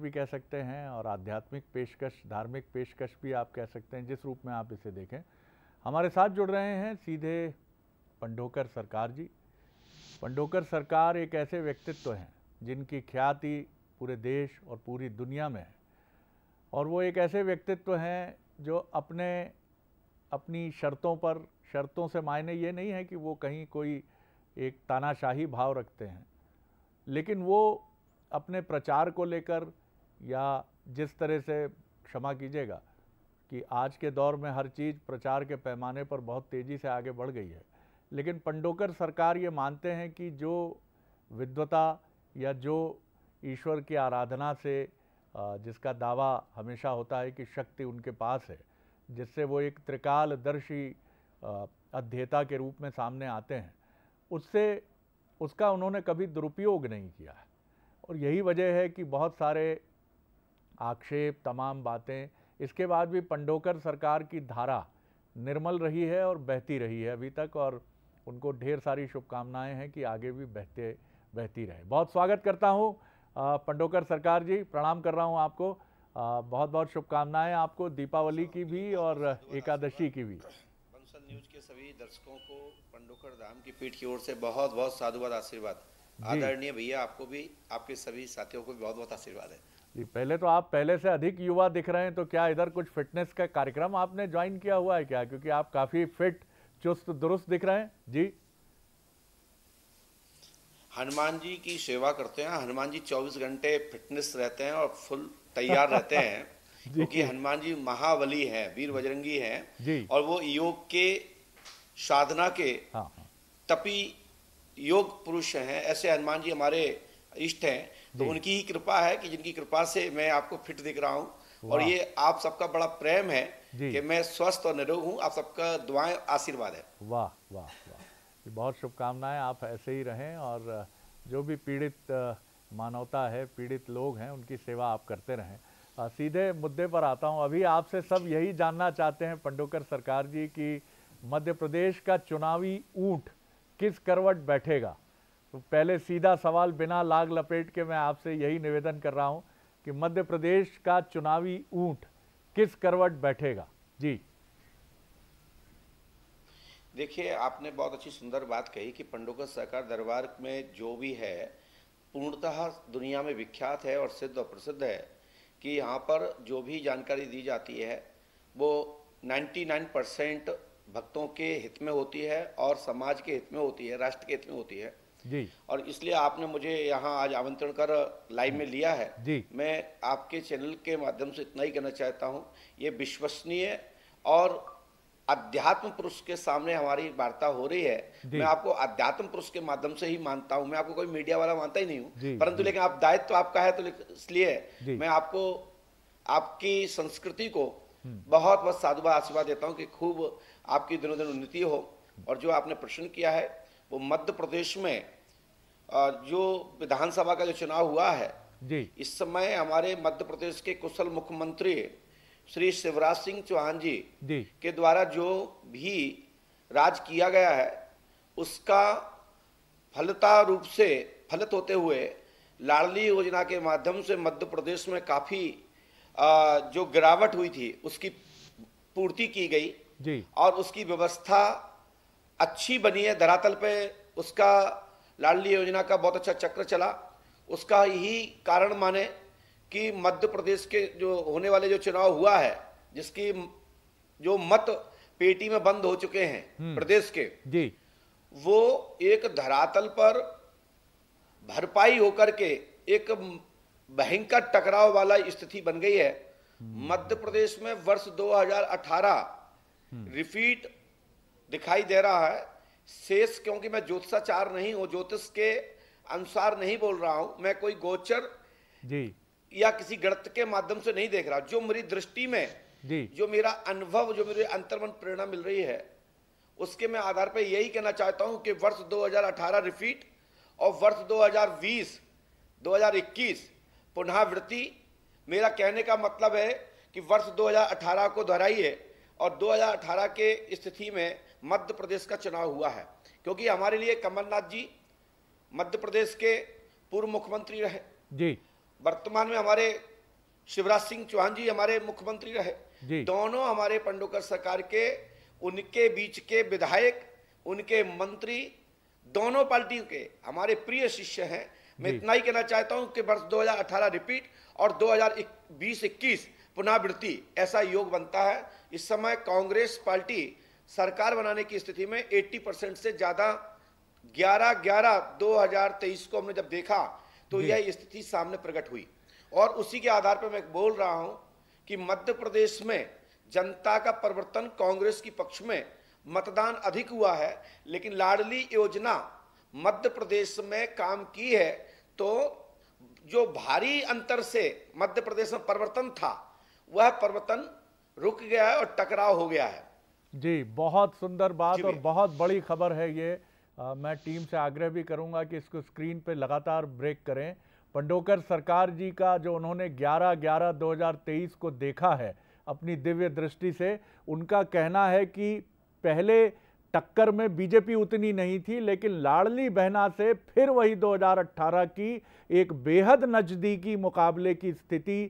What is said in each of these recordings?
भी कह सकते हैं और आध्यात्मिक पेशकश धार्मिक पेशकश भी आप कह सकते हैं जिस रूप में आप इसे देखें हमारे साथ जुड़ रहे हैं सीधे पंडोकर सरकार जी पंडोकर सरकार एक ऐसे व्यक्तित्व हैं जिनकी ख्याति पूरे देश और पूरी दुनिया में है और वो एक ऐसे व्यक्तित्व हैं जो अपने अपनी शर्तों पर शर्तों से मायने ये नहीं है कि वो कहीं कोई एक तानाशाही भाव रखते हैं लेकिन वो अपने प्रचार को लेकर या जिस तरह से क्षमा कीजिएगा कि आज के दौर में हर चीज़ प्रचार के पैमाने पर बहुत तेज़ी से आगे बढ़ गई है लेकिन पंडोकर सरकार ये मानते हैं कि जो विद्वता या जो ईश्वर की आराधना से जिसका दावा हमेशा होता है कि शक्ति उनके पास है जिससे वो एक त्रिकालदर्शी अध्येता के रूप में सामने आते हैं उससे उसका उन्होंने कभी दुरुपयोग नहीं किया और यही वजह है कि बहुत सारे आक्षेप तमाम बातें इसके बाद भी पंडोकर सरकार की धारा निर्मल रही है और बहती रही है अभी तक और उनको ढेर सारी शुभकामनाएं हैं कि आगे भी बहते बहती रहे बहुत स्वागत करता हूं पंडोकर सरकार जी प्रणाम कर रहा हूं आपको आ, बहुत बहुत शुभकामनाएं आपको दीपावली की भी और एकादशी की भी बंसल न्यूज के सभी दर्शकों को पंडोकर धाम की पीठ की ओर से बहुत बहुत साधुवाद आशीर्वाद आदरणीय भैया आपको भी आपके सभी साथियों को भी बहुत बहुत आशीर्वाद है जी पहले तो आप पहले से अधिक युवा दिख रहे हैं तो क्या इधर कुछ फिटनेस का कार्यक्रम आपने ज्वाइन किया हुआ है क्या क्योंकि आप काफ़ी फिट चुस्त दुरुस्त दिख रहे हैं जी हनुमान जी की सेवा करते हैं हनुमान जी 24 घंटे फिटनेस रहते हैं और फुल तैयार रहते हैं क्योंकि हनुमान जी महावली हैं वीर बजरंगी हैं और वो योग के साधना के हाँ। तपी योग पुरुष हैं ऐसे हनुमान जी हमारे इष्ट हैं तो उनकी ही कृपा है कि जिनकी कृपा से मैं आपको फिट दिख रहा हूँ और ये आप सबका बड़ा प्रेम है कि मैं स्वस्थ और निरोग हूँ आप सबका दुआएं आशीर्वाद है वाह वाह वाह बहुत शुभकामनाएं आप ऐसे ही रहें और जो भी पीड़ित मानवता है पीड़ित लोग हैं उनकी सेवा आप करते रहें सीधे मुद्दे पर आता हूं अभी आपसे सब यही जानना चाहते हैं पंडोकर सरकार जी कि मध्य प्रदेश का चुनावी ऊंट किस करवट बैठेगा तो पहले सीधा सवाल बिना लाग लपेट के मैं आपसे यही निवेदन कर रहा हूं कि मध्य प्रदेश का चुनावी ऊंट किस करवट बैठेगा जी देखिए आपने बहुत अच्छी सुंदर बात कही कि पंडोकर सरकार दरबार में जो भी है पूर्णतः दुनिया में विख्यात है और सिद्ध और प्रसिद्ध है कि यहाँ पर जो भी जानकारी दी जाती है वो 99 परसेंट भक्तों के हित में होती है और समाज के हित में होती है राष्ट्र के हित में होती है जी और इसलिए आपने मुझे यहाँ आज आमंत्रण कर लाइव में लिया है जी मैं आपके चैनल के माध्यम से इतना ही कहना चाहता हूँ ये विश्वसनीय और अध्यात्म पुरुष के सामने हमारी वार्ता हो रही है मैं आपको अध्यात्म पुरुष के माध्यम से ही मानता हूँ मैं आपको कोई मीडिया वाला मानता ही नहीं हूँ परंतु लेकिन आप दायित्व तो आपका है तो इसलिए मैं आपको आपकी संस्कृति को हम्म। बहुत बहुत साधुवाद आशीर्वाद देता हूँ कि खूब आपकी दिनों दिन उन्नति हो और जो आपने प्रश्न किया है वो मध्य प्रदेश में जो विधानसभा का जो चुनाव हुआ है जी इस समय हमारे मध्य प्रदेश के कुशल मुख्यमंत्री श्री शिवराज सिंह चौहान जी, जी के द्वारा जो भी राज किया गया है उसका फलता रूप से फलित होते हुए लाडली योजना के माध्यम से मध्य प्रदेश में काफ़ी जो गिरावट हुई थी उसकी पूर्ति की गई जी और उसकी व्यवस्था अच्छी बनी है धरातल पे उसका लाडली योजना का बहुत अच्छा चक्र चला उसका यही कारण माने कि मध्य प्रदेश के जो होने वाले जो चुनाव हुआ है जिसकी जो मत पेटी में बंद हो चुके हैं हम्म। प्रदेश के जी वो एक धरातल पर भरपाई होकर के एक भयंकर टकराव वाला स्थिति बन गई है हम्म। मध्य प्रदेश में वर्ष 2018 हम्म। रिपीट दिखाई दे रहा है शेष क्योंकि मैं ज्योतिषाचार नहीं हूँ ज्योतिष के अनुसार नहीं बोल रहा हूँ मैं कोई गोचर जी या किसी गणत के माध्यम से नहीं देख रहा जो मेरी दृष्टि में जी जो मेरा अनुभव जो मेरे अंतर्मन प्रेरणा मिल रही है उसके मैं आधार पर यही कहना चाहता हूँ कि वर्ष 2018 रिपीट और वर्ष 2020 2021 पुनःवृत्ति मेरा कहने का मतलब है कि वर्ष 2018 को दोहराइए और 2018 के स्थिति में मध्य प्रदेश का चुनाव हुआ है क्योंकि हमारे लिए कमलनाथ जी मध्य प्रदेश के पूर्व मुख्यमंत्री रहे जी वर्तमान में हमारे शिवराज सिंह चौहान जी हमारे मुख्यमंत्री रहे दोनों हमारे पंडोकर सरकार के उनके बीच के विधायक उनके मंत्री दोनों पार्टियों के हमारे प्रिय शिष्य हैं मैं इतना ही कहना चाहता हूं कि वर्ष 2018 रिपीट और 2020-21 पुनरावृत्ति ऐसा योग बनता है इस समय कांग्रेस पार्टी सरकार बनाने की स्थिति में 80 परसेंट से ज़्यादा 11 11 2023 को हमने जब देखा तो यह स्थिति सामने प्रकट हुई और उसी के आधार पर मैं बोल रहा हूं कि मध्य प्रदेश में जनता का परिवर्तन कांग्रेस की पक्ष में मतदान अधिक हुआ है लेकिन लाडली योजना मध्य प्रदेश में काम की है तो जो भारी अंतर से मध्य प्रदेश में परिवर्तन था वह परिवर्तन रुक गया है और टकराव हो गया है जी बहुत सुंदर बात और बहुत बड़ी खबर है ये आ, मैं टीम से आग्रह भी करूंगा कि इसको स्क्रीन पे लगातार ब्रेक करें पंडोकर सरकार जी का जो उन्होंने 11 11 2023 को देखा है अपनी दिव्य दृष्टि से उनका कहना है कि पहले टक्कर में बीजेपी उतनी नहीं थी लेकिन लाडली बहना से फिर वही 2018 की एक बेहद नज़दीकी मुकाबले की स्थिति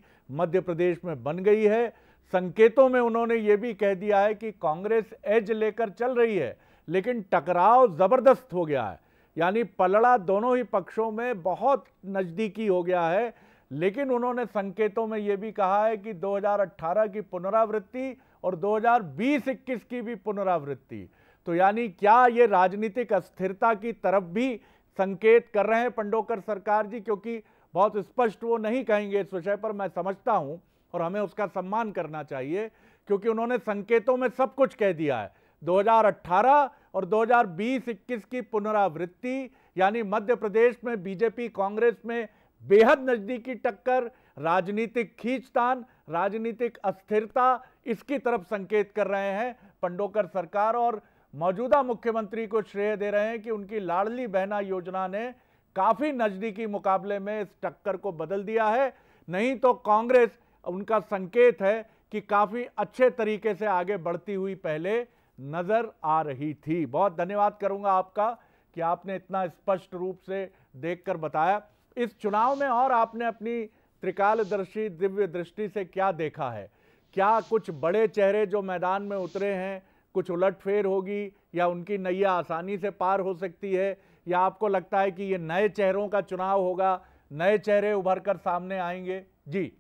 मध्य प्रदेश में बन गई है संकेतों में उन्होंने ये भी कह दिया है कि कांग्रेस एज लेकर चल रही है लेकिन टकराव ज़बरदस्त हो गया है यानी पलड़ा दोनों ही पक्षों में बहुत नज़दीकी हो गया है लेकिन उन्होंने संकेतों में ये भी कहा है कि 2018 की पुनरावृत्ति और 2020-21 की भी पुनरावृत्ति तो यानी क्या ये राजनीतिक अस्थिरता की तरफ भी संकेत कर रहे हैं पंडोकर सरकार जी क्योंकि बहुत स्पष्ट वो नहीं कहेंगे इस विषय पर मैं समझता हूँ और हमें उसका सम्मान करना चाहिए क्योंकि उन्होंने संकेतों में सब कुछ कह दिया है 2018 और 2020-21 की पुनरावृत्ति यानी मध्य प्रदेश में बीजेपी कांग्रेस में बेहद नज़दीकी टक्कर राजनीतिक खींचतान राजनीतिक अस्थिरता इसकी तरफ संकेत कर रहे हैं पंडोकर सरकार और मौजूदा मुख्यमंत्री को श्रेय दे रहे हैं कि उनकी लाडली बहना योजना ने काफ़ी नज़दीकी मुकाबले में इस टक्कर को बदल दिया है नहीं तो कांग्रेस उनका संकेत है कि काफ़ी अच्छे तरीके से आगे बढ़ती हुई पहले नज़र आ रही थी बहुत धन्यवाद करूंगा आपका कि आपने इतना स्पष्ट रूप से देखकर बताया इस चुनाव में और आपने अपनी त्रिकालदर्शी दिव्य दृष्टि से क्या देखा है क्या कुछ बड़े चेहरे जो मैदान में उतरे हैं कुछ उलटफेर होगी या उनकी नैया आसानी से पार हो सकती है या आपको लगता है कि ये नए चेहरों का चुनाव होगा नए चेहरे उभर कर सामने आएंगे जी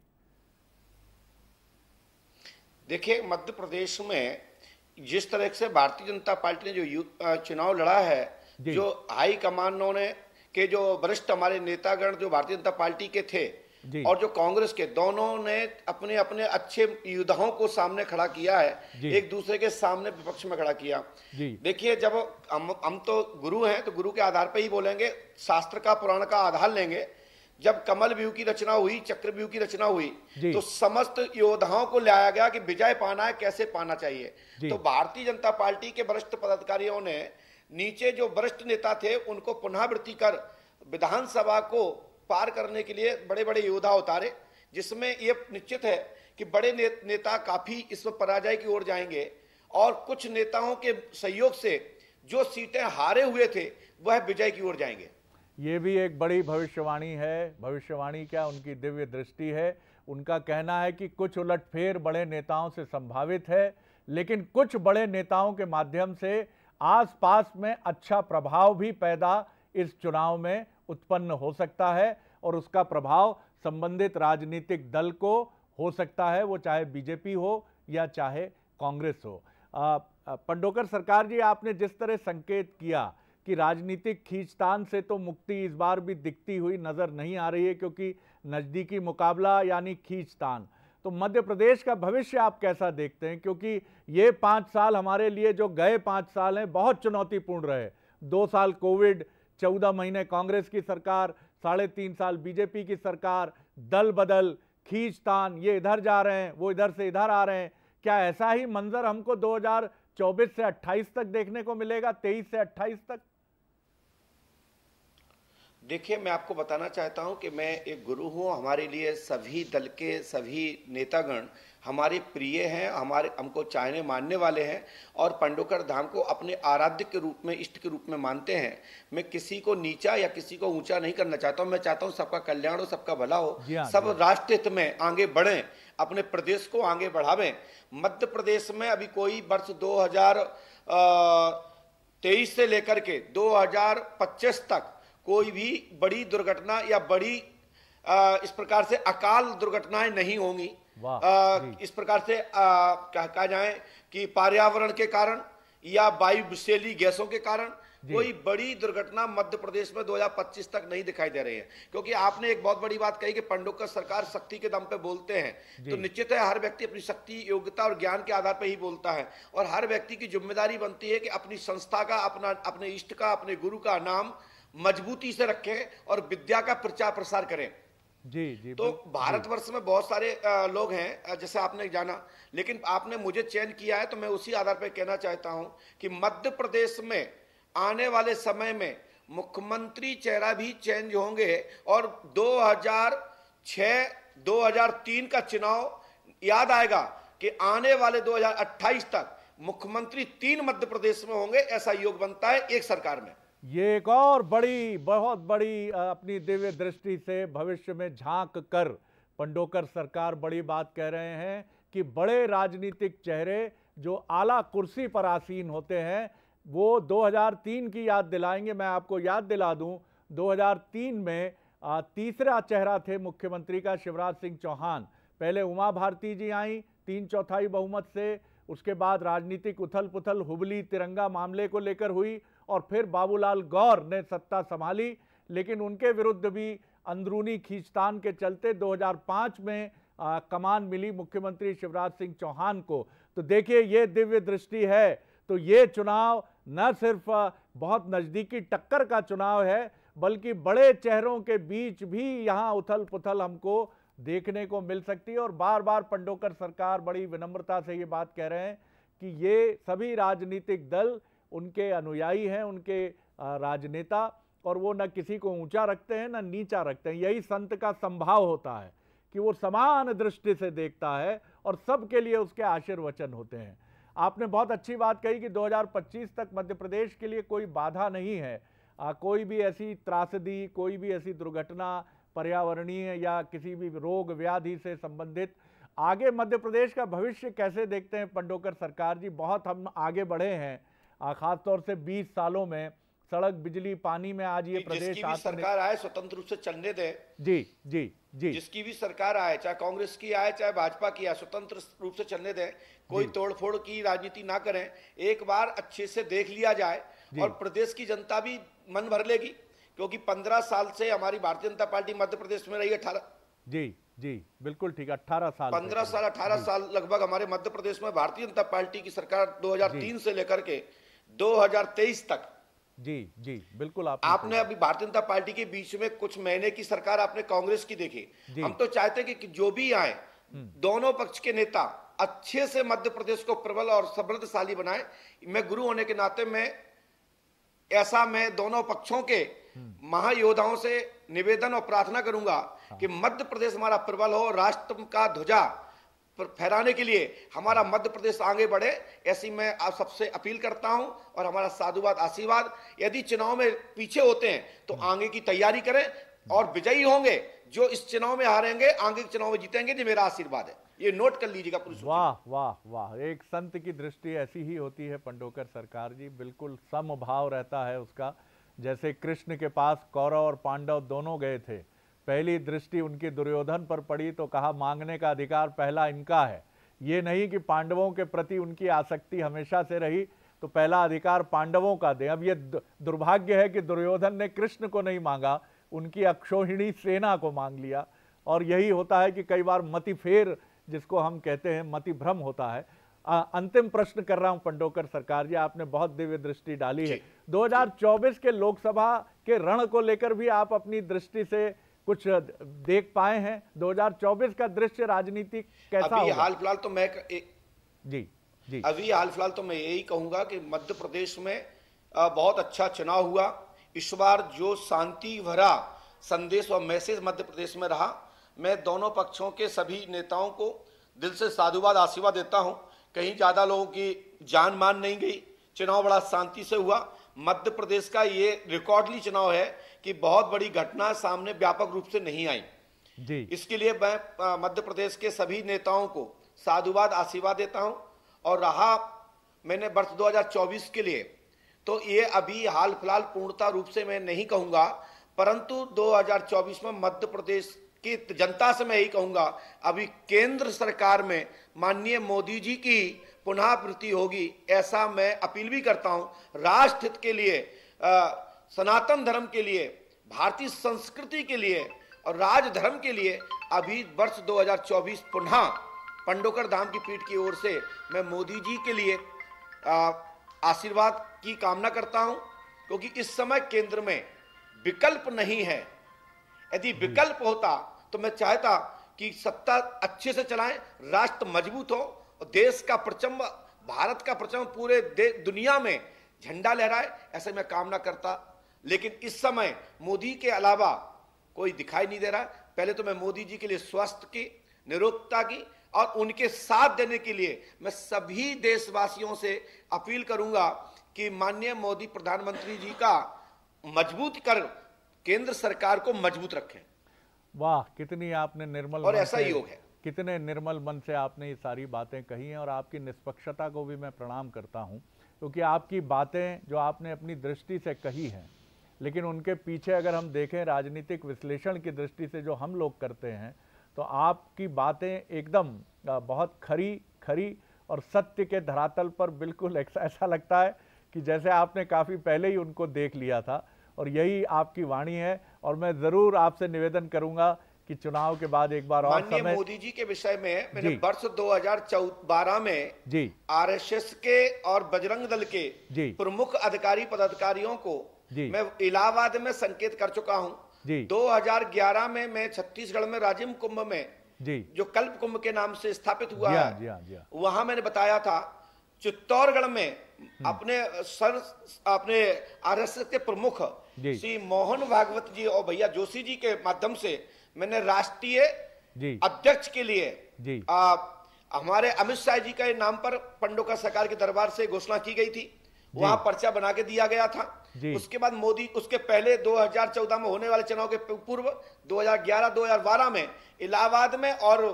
देखिए मध्य प्रदेश में जिस तरह से भारतीय जनता पार्टी ने जो चुनाव लड़ा है जो हाई कमांडों ने के जो वरिष्ठ हमारे नेतागण जो भारतीय जनता पार्टी के थे और जो कांग्रेस के दोनों ने अपने अपने अच्छे युद्धाओं को सामने खड़ा किया है एक दूसरे के सामने विपक्ष में खड़ा किया देखिए जब हम हम तो गुरु हैं तो गुरु के आधार पर ही बोलेंगे शास्त्र का पुराण का आधार लेंगे जब कमल व्यू की रचना हुई चक्र व्यू की रचना हुई तो समस्त योद्धाओं को लाया गया कि विजय पाना है कैसे पाना चाहिए तो भारतीय जनता पार्टी के वरिष्ठ पदाधिकारियों ने नीचे जो वरिष्ठ नेता थे उनको पुनःवृत्ति कर विधानसभा को पार करने के लिए बड़े बड़े योद्धा उतारे जिसमें ये निश्चित है कि बड़े ने, नेता काफी इस पराजय की ओर जाएंगे और कुछ नेताओं के सहयोग से जो सीटें हारे हुए थे वह विजय की ओर जाएंगे ये भी एक बड़ी भविष्यवाणी है भविष्यवाणी क्या उनकी दिव्य दृष्टि है उनका कहना है कि कुछ उलटफेर बड़े नेताओं से संभावित है लेकिन कुछ बड़े नेताओं के माध्यम से आसपास में अच्छा प्रभाव भी पैदा इस चुनाव में उत्पन्न हो सकता है और उसका प्रभाव संबंधित राजनीतिक दल को हो सकता है वो चाहे बीजेपी हो या चाहे कांग्रेस हो पंडोकर सरकार जी आपने जिस तरह संकेत किया कि राजनीतिक खींचतान से तो मुक्ति इस बार भी दिखती हुई नज़र नहीं आ रही है क्योंकि नज़दीकी मुकाबला यानी खींचतान तो मध्य प्रदेश का भविष्य आप कैसा देखते हैं क्योंकि ये पाँच साल हमारे लिए जो गए पाँच साल हैं बहुत चुनौतीपूर्ण रहे दो साल कोविड चौदह महीने कांग्रेस की सरकार साढ़े तीन साल बीजेपी की सरकार दल बदल खींचतान ये इधर जा रहे हैं वो इधर से इधर आ रहे हैं क्या ऐसा ही मंजर हमको 2024 से 28 तक देखने को मिलेगा 23 से 28 तक देखिए मैं आपको बताना चाहता हूं कि मैं एक गुरु हूं हमारे लिए सभी दल के सभी नेतागण हमारे प्रिय हैं हमारे हमको चाहने मानने वाले हैं और पंडोकर धाम को अपने आराध्य के रूप में इष्ट के रूप में मानते हैं मैं किसी को नीचा या किसी को ऊंचा नहीं करना चाहता हूं मैं चाहता हूं सबका कल्याण हो सबका भला हो हाँ, सब हाँ। राष्ट्र हित में आगे बढ़ें अपने प्रदेश को आगे बढ़ावें मध्य प्रदेश में अभी कोई वर्ष दो तेईस से लेकर के पच्चीस तक कोई भी बड़ी दुर्घटना या बड़ी आ, इस प्रकार से अकाल दुर्घटनाएं नहीं होंगी आ, इस प्रकार से आ, कहा जाए कि पर्यावरण के कारण या वायुशैली गैसों के कारण कोई बड़ी दुर्घटना मध्य प्रदेश में 2025 तक नहीं दिखाई दे रही है क्योंकि आपने एक बहुत बड़ी बात कही कि पंडोकर सरकार शक्ति के दम पे बोलते हैं तो निश्चित है हर व्यक्ति अपनी शक्ति योग्यता और ज्ञान के आधार पर ही बोलता है और हर व्यक्ति की जिम्मेदारी बनती है कि अपनी संस्था का अपना अपने इष्ट का अपने गुरु का नाम मजबूती से रखें और विद्या का प्रचार प्रसार करें जी जी तो भारतवर्ष में बहुत सारे लोग हैं जैसे आपने जाना लेकिन आपने मुझे चयन किया है तो मैं उसी आधार पर कहना चाहता हूं कि मध्य प्रदेश में आने वाले समय में मुख्यमंत्री चेहरा भी चेंज होंगे और 2006 2003 का चुनाव याद आएगा कि आने वाले 2028 तक मुख्यमंत्री तीन मध्य प्रदेश में होंगे ऐसा योग बनता है एक सरकार में ये एक और बड़ी बहुत बड़ी अपनी दिव्य दृष्टि से भविष्य में झांक कर पंडोकर सरकार बड़ी बात कह रहे हैं कि बड़े राजनीतिक चेहरे जो आला कुर्सी पर आसीन होते हैं वो 2003 की याद दिलाएंगे मैं आपको याद दिला दूं 2003 में तीसरा चेहरा थे मुख्यमंत्री का शिवराज सिंह चौहान पहले उमा भारती जी आई तीन चौथाई बहुमत से उसके बाद राजनीतिक उथल पुथल हुबली तिरंगा मामले को लेकर हुई और फिर बाबूलाल गौर ने सत्ता संभाली लेकिन उनके विरुद्ध भी अंदरूनी खींचतान के चलते 2005 में आ, कमान मिली मुख्यमंत्री शिवराज सिंह चौहान को तो देखिए ये दिव्य दृष्टि है तो ये चुनाव न सिर्फ बहुत नज़दीकी टक्कर का चुनाव है बल्कि बड़े चेहरों के बीच भी यहाँ उथल पुथल हमको देखने को मिल सकती है और बार बार पंडोकर सरकार बड़ी विनम्रता से ये बात कह रहे हैं कि ये सभी राजनीतिक दल उनके अनुयायी हैं उनके राजनेता और वो न किसी को ऊंचा रखते हैं न नीचा रखते हैं यही संत का संभाव होता है कि वो समान दृष्टि से देखता है और सबके लिए उसके आशीर्वचन होते हैं आपने बहुत अच्छी बात कही कि 2025 तक मध्य प्रदेश के लिए कोई बाधा नहीं है आ, कोई भी ऐसी त्रासदी कोई भी ऐसी दुर्घटना पर्यावरणीय या किसी भी रोग व्याधि से संबंधित आगे मध्य प्रदेश का भविष्य कैसे देखते हैं पंडोकर सरकार जी बहुत हम आगे बढ़े हैं खास तौर से 20 सालों में सड़क बिजली पानी में आज ये प्रदेश भी सरकार आए स्वतंत्र रूप से चलने दे जी जी जी जिसकी भी सरकार आए चाहे कांग्रेस की आए चाहे भाजपा की आए स्वतंत्र रूप से चलने दें कोई तोड़फोड़ की राजनीति ना करें एक बार अच्छे से देख लिया जाए और प्रदेश की जनता भी मन भर लेगी क्योंकि पंद्रह साल से हमारी भारतीय जनता पार्टी मध्य प्रदेश में रही अठारह जी जी बिल्कुल ठीक अठारह साल पंद्रह साल अठारह साल लगभग हमारे मध्य प्रदेश में भारतीय जनता पार्टी की सरकार दो से लेकर के 2023 तक जी जी बिल्कुल आप आपने अभी भारतीय जनता पार्टी के बीच में कुछ महीने की सरकार आपने कांग्रेस की देखी हम तो चाहते हैं कि जो भी आए हम्म। दोनों पक्ष के नेता अच्छे से मध्य प्रदेश को प्रबल और समृद्धशाली बनाए मैं गुरु होने के नाते में ऐसा मैं दोनों पक्षों के हम्म। महायोद्धाओं से निवेदन और प्रार्थना करूंगा हाँ। कि मध्य प्रदेश हमारा प्रबल हो राष्ट्र का ध्वजा फहराने के लिए हमारा मध्य प्रदेश आगे बढ़े ऐसी मैं आप सबसे अपील करता हूं और हमारा साधुवाद आशीर्वाद यदि चुनाव में पीछे होते हैं तो आगे की तैयारी करें और विजयी होंगे जो इस चुनाव में हारेंगे आगे के चुनाव में जीतेंगे ये मेरा आशीर्वाद है ये नोट कर लीजिएगा पुलिस वाह वाह वाह एक संत की दृष्टि ऐसी ही होती है पंडोकर सरकार जी बिल्कुल समभाव रहता है उसका जैसे कृष्ण के पास कौरव और पांडव दोनों गए थे पहली दृष्टि उनकी दुर्योधन पर पड़ी तो कहा मांगने का अधिकार पहला इनका है ये नहीं कि पांडवों के प्रति उनकी आसक्ति हमेशा से रही तो पहला अधिकार पांडवों का दें अब ये दुर्भाग्य है कि दुर्योधन ने कृष्ण को नहीं मांगा उनकी अक्षोहिणी सेना को मांग लिया और यही होता है कि कई बार मतिफेर जिसको हम कहते हैं मति भ्रम होता है आ, अंतिम प्रश्न कर रहा हूं पंडोकर सरकार जी आपने बहुत दिव्य दृष्टि डाली है 2024 के लोकसभा के रण को लेकर भी आप अपनी दृष्टि से कुछ देख पाए हैं 2024 का दृश्य राजनीति कैसा अभी हाल फिलहाल तो मैं ए... जी जी अभी हाल फिलहाल तो मैं यही कहूंगा कि मध्य प्रदेश में बहुत अच्छा चुनाव हुआ इस बार जो शांति भरा संदेश और मैसेज मध्य प्रदेश में रहा मैं दोनों पक्षों के सभी नेताओं को दिल से साधुवाद आशीर्वाद देता हूं कहीं ज़्यादा लोगों की जान मान नहीं गई चुनाव बड़ा शांति से हुआ मध्य प्रदेश का ये रिकॉर्डली चुनाव है कि बहुत बड़ी घटना सामने व्यापक रूप से नहीं आई जी इसके लिए मैं मध्य प्रदेश के सभी नेताओं को साधुवाद आशीर्वाद देता हूं और रहा मैंने वर्ष 2024 के लिए तो ये अभी हाल फिलहाल पूर्णता रूप से मैं नहीं कहूंगा परंतु 2024 में मध्य प्रदेश की जनता से मैं यही कहूंगा अभी केंद्र सरकार में माननीय मोदी जी की पुनः वृत्ति होगी ऐसा मैं अपील भी करता हूं राष्ट्र हित के लिए आ, सनातन धर्म के लिए भारतीय संस्कृति के लिए और राज धर्म के लिए अभी वर्ष 2024 पुनः पंडोकर धाम की पीठ की ओर से मैं मोदी जी के लिए आशीर्वाद की कामना करता हूं क्योंकि इस समय केंद्र में विकल्प नहीं है यदि हम्म। विकल्प होता तो मैं चाहता कि सत्ता अच्छे से चलाएं राष्ट्र मजबूत हो और देश का प्रचम भारत का प्रचम पूरे दुनिया में झंडा लहराए ऐसे मैं कामना करता लेकिन इस समय मोदी के अलावा कोई दिखाई नहीं दे रहा पहले तो मैं मोदी जी के लिए स्वस्थ की निरोगता की और उनके साथ देने के लिए मैं सभी देशवासियों से अपील करूंगा कि माननीय मोदी प्रधानमंत्री जी का मजबूत कर केंद्र सरकार को मजबूत रखें वाह कितनी आपने निर्मल और ऐसा योग है कितने निर्मल मन से आपने ये सारी बातें कही हैं और आपकी निष्पक्षता को भी मैं प्रणाम करता हूं क्योंकि तो आपकी बातें जो आपने अपनी दृष्टि से कही हैं लेकिन उनके पीछे अगर हम देखें राजनीतिक विश्लेषण की दृष्टि से जो हम लोग करते हैं तो आपकी बातें एकदम बहुत खरी खरी और सत्य के धरातल पर बिल्कुल ऐसा लगता है कि जैसे आपने काफ़ी पहले ही उनको देख लिया था और यही आपकी वाणी है और मैं ज़रूर आपसे निवेदन करूंगा कि चुनाव के बाद एक बार और समय मोदी जी के विषय में मैंने वर्ष हजार में जी आरएसएस के और बजरंग दल के जी प्रमुख अधिकारी पदाधिकारियों को मैं इलाहाबाद में संकेत कर चुका हूँ 2011 में मैं छत्तीसगढ़ में राजिम कुंभ में जो कल्प कुंभ के नाम से स्थापित हुआ हाँ, है हाँ, हाँ। वहां मैंने बताया था चित्तौड़गढ़ में हम्म। अपने सर अपने आरएसएस के प्रमुख श्री मोहन भागवत जी और भैया जोशी जी के माध्यम से मैंने राष्ट्रीय अध्यक्ष के लिए आ, हमारे अमित शाह जी का नाम पर का सरकार के दरबार से घोषणा की गई थी वहां पर्चा बना के दिया गया था उसके बाद मोदी उसके पहले 2014 में होने वाले चुनाव के पूर्व 2011 2012 में इलाहाबाद में और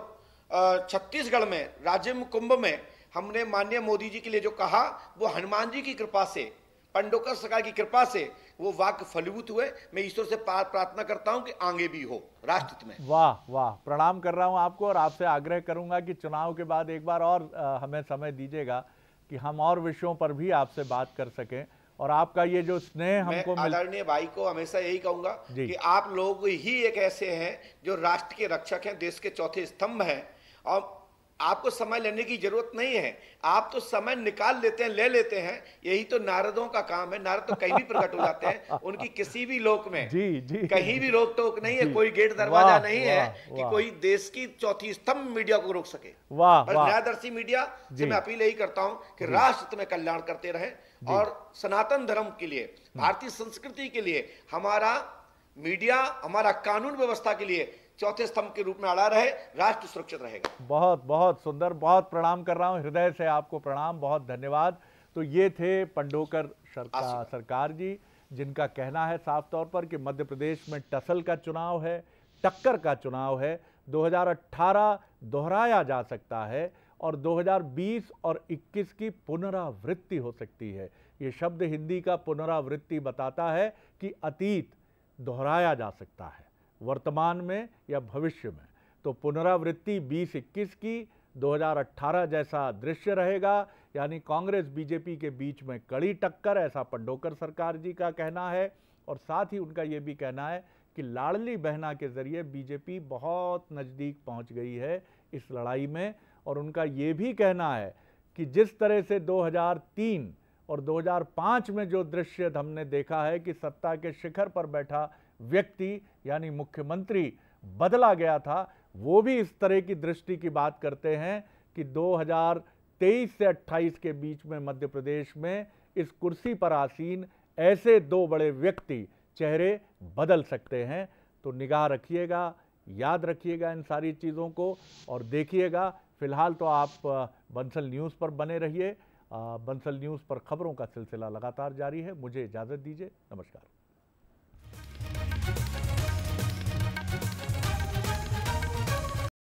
छत्तीसगढ़ में राजिम कुंभ में हमने माननीय मोदी जी के लिए जो कहा वो हनुमान जी की कृपा से पंडोकर सरकार की कृपा से वो वाक फलीभूत हुए मैं ईश्वर से प्रार्थना करता हूं कि आगे भी हो राष्ट्रित में वाह वाह प्रणाम कर रहा हूं आपको और आपसे आग्रह करूंगा कि चुनाव के बाद एक बार और हमें समय दीजिएगा कि हम और विषयों पर भी आपसे बात कर सकें और आपका ये जो स्नेह हमको आदरणीय भाई को हमेशा यही कहूंगा कि आप लोग ही एक ऐसे हैं जो राष्ट्र के रक्षक हैं देश के चौथे स्तंभ हैं और आपको समय लेने की जरूरत नहीं है आप तो समय निकाल लेते हैं ले लेते हैं यही तो नारदों का काम है नारद तो कहीं भी प्रकट हो जाते हैं उनकी किसी भी लोक में जी, जी, कहीं भी रोक टोक नहीं है कोई गेट दरवाजा नहीं है कि कोई देश की चौथी स्तंभ मीडिया को रोक सके वाह न्यायदर्शी मीडिया से मैं अपील यही करता हूँ कि राष्ट्र में कल्याण करते रहे और सनातन धर्म के लिए हम्म। भारतीय संस्कृति के लिए हमारा मीडिया हमारा कानून व्यवस्था के लिए चौथे स्तंभ के रूप में अड़ा रहे राष्ट्र सुरक्षित रहेगा बहुत बहुत सुंदर बहुत प्रणाम कर रहा हूँ हृदय से आपको प्रणाम बहुत धन्यवाद तो ये थे पंडोकर सरकार जी जिनका कहना है साफ तौर पर कि मध्य प्रदेश में टसल का चुनाव है टक्कर का चुनाव है 2018 दोहराया जा सकता है और 2020 और 21 की पुनरावृत्ति हो सकती है ये शब्द हिंदी का पुनरावृत्ति बताता है कि अतीत दोहराया जा सकता है वर्तमान में या भविष्य में तो पुनरावृत्ति बीस इक्कीस की 2018 जैसा दृश्य रहेगा यानी कांग्रेस बीजेपी के बीच में कड़ी टक्कर ऐसा पंडोकर सरकार जी का कहना है और साथ ही उनका ये भी कहना है कि लाडली बहना के जरिए बीजेपी बहुत नज़दीक पहुंच गई है इस लड़ाई में और उनका ये भी कहना है कि जिस तरह से 2003 और 2005 में जो दृश्य हमने देखा है कि सत्ता के शिखर पर बैठा व्यक्ति यानी मुख्यमंत्री बदला गया था वो भी इस तरह की दृष्टि की बात करते हैं कि 2023 से 28 के बीच में मध्य प्रदेश में इस कुर्सी पर आसीन ऐसे दो बड़े व्यक्ति चेहरे बदल सकते हैं तो निगाह रखिएगा याद रखिएगा इन सारी चीज़ों को और देखिएगा फ़िलहाल तो आप बंसल न्यूज़ पर बने रहिए बंसल न्यूज़ पर खबरों का सिलसिला लगातार जारी है मुझे इजाज़त दीजिए नमस्कार